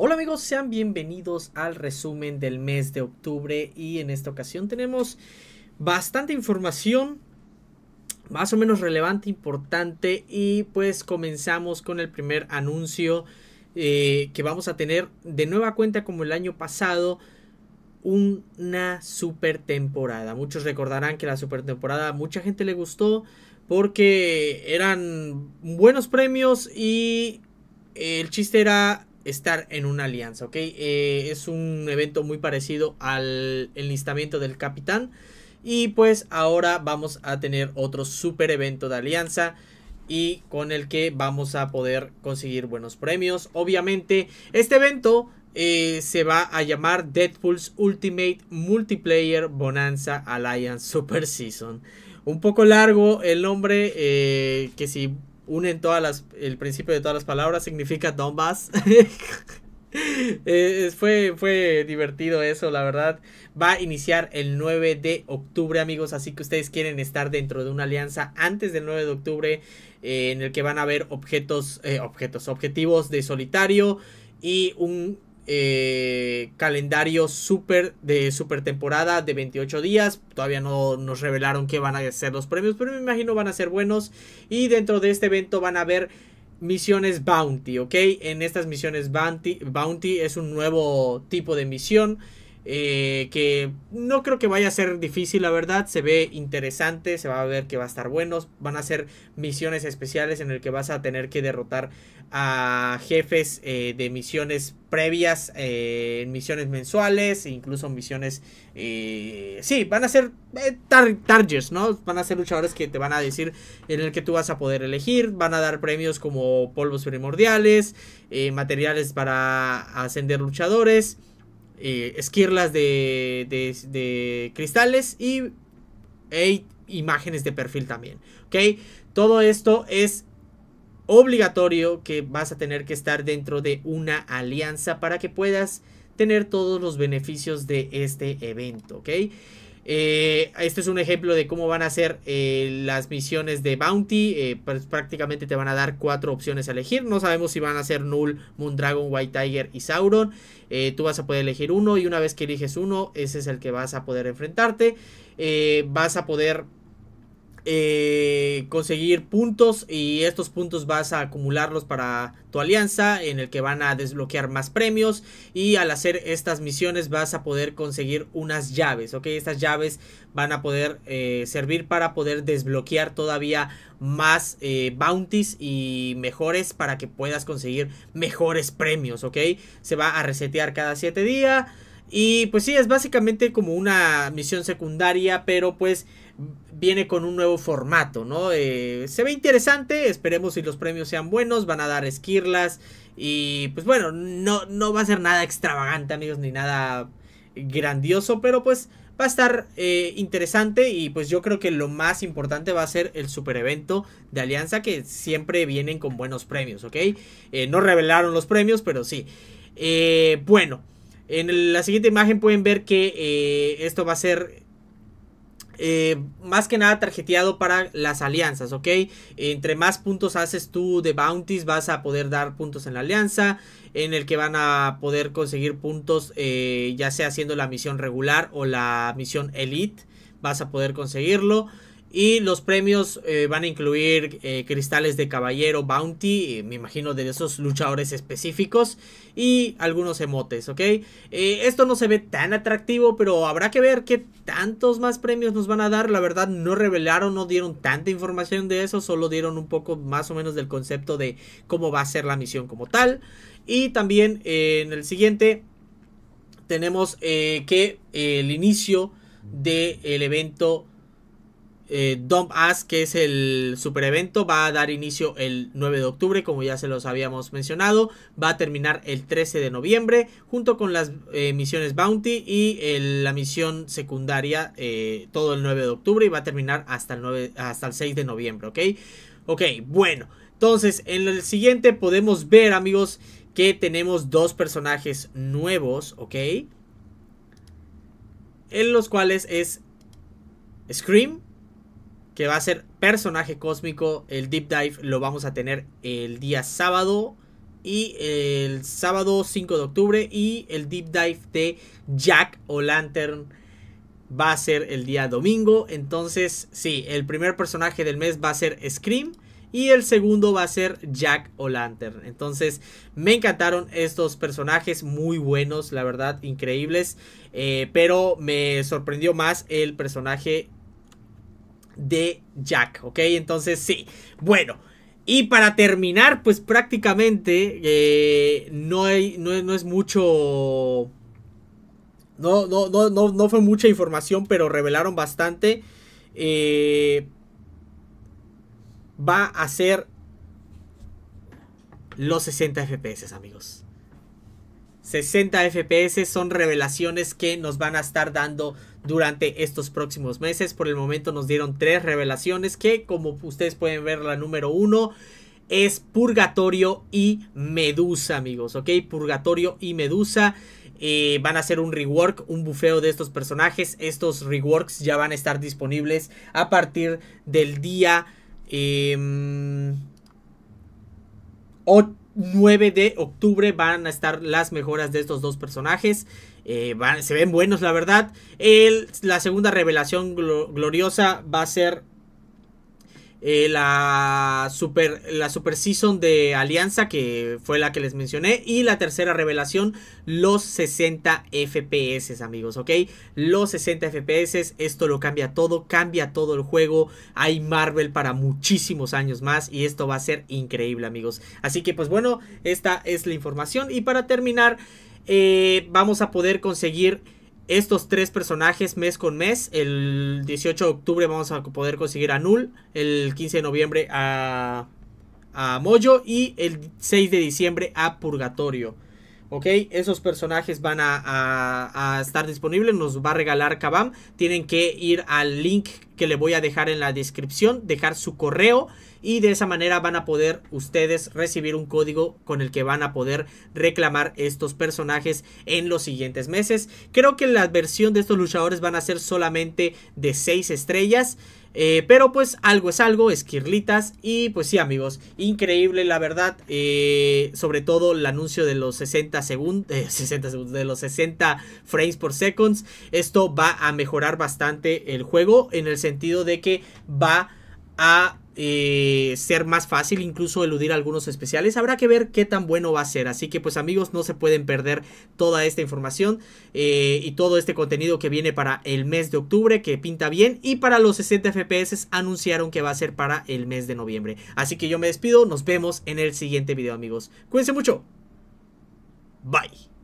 Hola amigos, sean bienvenidos al resumen del mes de octubre y en esta ocasión tenemos bastante información más o menos relevante, importante y pues comenzamos con el primer anuncio eh, que vamos a tener de nueva cuenta como el año pasado una super temporada. Muchos recordarán que la super temporada a mucha gente le gustó porque eran buenos premios y el chiste era estar en una alianza, ¿ok? Eh, es un evento muy parecido al enlistamiento del capitán. Y pues ahora vamos a tener otro super evento de alianza y con el que vamos a poder conseguir buenos premios. Obviamente, este evento eh, se va a llamar Deadpool's Ultimate Multiplayer Bonanza Alliance Super Season. Un poco largo el nombre, eh, que si unen todas las, el principio de todas las palabras, significa Donbass. Eh, fue, fue divertido eso, la verdad. Va a iniciar el 9 de octubre, amigos. Así que ustedes quieren estar dentro de una alianza antes del 9 de octubre. Eh, en el que van a haber objetos, eh, objetos, objetivos de solitario. Y un eh, calendario super de super temporada de 28 días. Todavía no nos revelaron qué van a ser los premios, pero me imagino van a ser buenos. Y dentro de este evento van a haber misiones bounty, ¿ok? En estas misiones bounty, bounty es un nuevo tipo de misión eh, que no creo que vaya a ser difícil, la verdad. Se ve interesante, se va a ver que va a estar buenos. Van a ser misiones especiales en el que vas a tener que derrotar a jefes eh, de misiones previas, eh, En misiones mensuales, e incluso misiones... sí, van a ser Targers ¿no? Van a ser luchadores que te van a decir en el que tú vas a poder elegir. Van a dar premios como polvos primordiales, materiales para ascender luchadores. Eh, esquirlas de, de, cristales y e imágenes de perfil también. ¿Ok? Todo esto es obligatorio que vas a tener que estar dentro de una alianza para que puedas tener todos los beneficios de este evento. ¿Ok? Eh, este es un ejemplo de cómo van a ser eh, las misiones de Bounty. Eh, pues, prácticamente te van a dar cuatro opciones a elegir. No sabemos si van a ser Null, Moondragon, White Tiger y Sauron. tú vas a poder elegir uno y una vez que eliges uno, ese es el que vas a poder enfrentarte. vas a poder eh, conseguir puntos y estos puntos vas a acumularlos para tu alianza en el que van a desbloquear más premios y al hacer estas misiones vas a poder conseguir unas llaves, ok, estas llaves van a poder eh, servir para poder desbloquear todavía más eh, bounties y mejores para que puedas conseguir mejores premios, ok, se va a resetear cada 7 días y pues sí, es básicamente como una misión secundaria, pero pues viene con un nuevo formato, ¿no? Eh, se ve interesante, esperemos si los premios sean buenos, van a dar esquirlas y pues bueno, no, no va a ser nada extravagante amigos, ni nada grandioso, pero pues va a estar eh, interesante y pues yo creo que lo más importante va a ser el super evento de Alianza que siempre vienen con buenos premios, ¿ok? Eh, no revelaron los premios, pero sí. bueno, en la siguiente imagen pueden ver que eh, esto va a ser eh, más que nada tarjeteado para las alianzas, ¿ok? Entre más puntos haces tú de bounties vas a poder dar puntos en la alianza, en el que van a poder conseguir puntos eh, ya sea haciendo la misión regular o la misión elite, vas a poder conseguirlo. Y los premios eh, van a incluir eh, cristales de caballero, bounty, eh, me imagino de esos luchadores específicos y algunos emotes, ¿ok? esto no se ve tan atractivo, pero habrá que ver qué tantos más premios nos van a dar. La verdad no revelaron, no dieron tanta información de eso, solo dieron un poco más o menos del concepto de cómo va a ser la misión como tal. Y también en el siguiente tenemos que el inicio del evento eh, Dump Ass, que es el super evento, va a dar inicio el 9 de octubre, como ya se los habíamos mencionado. Va a terminar el 13 de noviembre, junto con las eh, misiones Bounty y la misión secundaria eh, todo el 9 de octubre y va a terminar hasta el, 9, hasta el 6 de noviembre, ¿ok? Ok, bueno. Entonces, en el siguiente podemos ver, amigos, que tenemos dos personajes nuevos, ¿ok? En los cuales es Scream que va a ser personaje cósmico. El deep dive lo vamos a tener el día sábado y el sábado 5 de octubre y el deep dive de Jack o Lantern va a ser el día domingo. Entonces, sí, el primer personaje del mes va a ser Scream. Y el segundo va a ser Jack o Lantern. Entonces, me encantaron estos personajes, muy buenos, la verdad, increíbles. Eh, pero me sorprendió más el personaje de Jack, ¿ok? Entonces sí, bueno. Y para terminar, pues prácticamente eh, no, hay, no, es mucho... No, no, no, no, fue mucha información, pero revelaron bastante. Eh, va a ser los 60 FPS, amigos. 60 FPS son revelaciones que nos van a estar dando durante estos próximos meses. Por el momento nos dieron tres revelaciones que, como ustedes pueden ver, la número uno es Purgatorio y Medusa, amigos, ¿ok? Purgatorio y Medusa. Eh, van a ser un rework, un bufeo de estos personajes. Estos reworks ya van a estar disponibles a partir del día 8 em, 9 de octubre van a estar las mejoras de estos dos personajes. Eh, van, se ven buenos, la verdad. El, la segunda revelación gloriosa va a ser eh, la, super, la Super Season de Alianza, que fue la que les mencioné. Y la tercera revelación, los 60 FPS, amigos, ¿ok? Los 60 FPS, esto lo cambia todo, cambia todo el juego. Hay Marvel para muchísimos años más y esto va a ser increíble, amigos. Así que, pues bueno, esta es la información. Y para terminar, eh, vamos a poder conseguir estos tres personajes mes con mes. El 18 de octubre vamos a poder conseguir a Null. El 15 de noviembre a, a Moyo. Y el 6 de diciembre a Purgatorio. ¿ok? Esos personajes van a, a, estar disponibles, nos va a regalar Kabam. Tienen que ir al link que le voy a dejar en la descripción, dejar su correo y de esa manera van a poder ustedes recibir un código con el que van a poder reclamar estos personajes en los siguientes meses. Creo que la versión de estos luchadores van a ser solamente de 6 estrellas. Eh, pero pues algo es algo, esquirlitas. Y pues sí, amigos, increíble la verdad. Eh, sobre todo el anuncio de los 60 eh, segundos, 60 de los 60 frames por seconds. Esto va a mejorar bastante el juego en el sentido sentido de que va a eh, ser más fácil incluso eludir algunos especiales. Habrá que ver qué tan bueno va a ser. Así que pues amigos, no se pueden perder toda esta información eh, y todo este contenido que viene para el mes de octubre, que pinta bien. Y para los 60 FPS anunciaron que va a ser para el mes de noviembre. Así que yo me despido, nos vemos en el siguiente video amigos. Cuídense mucho. Bye.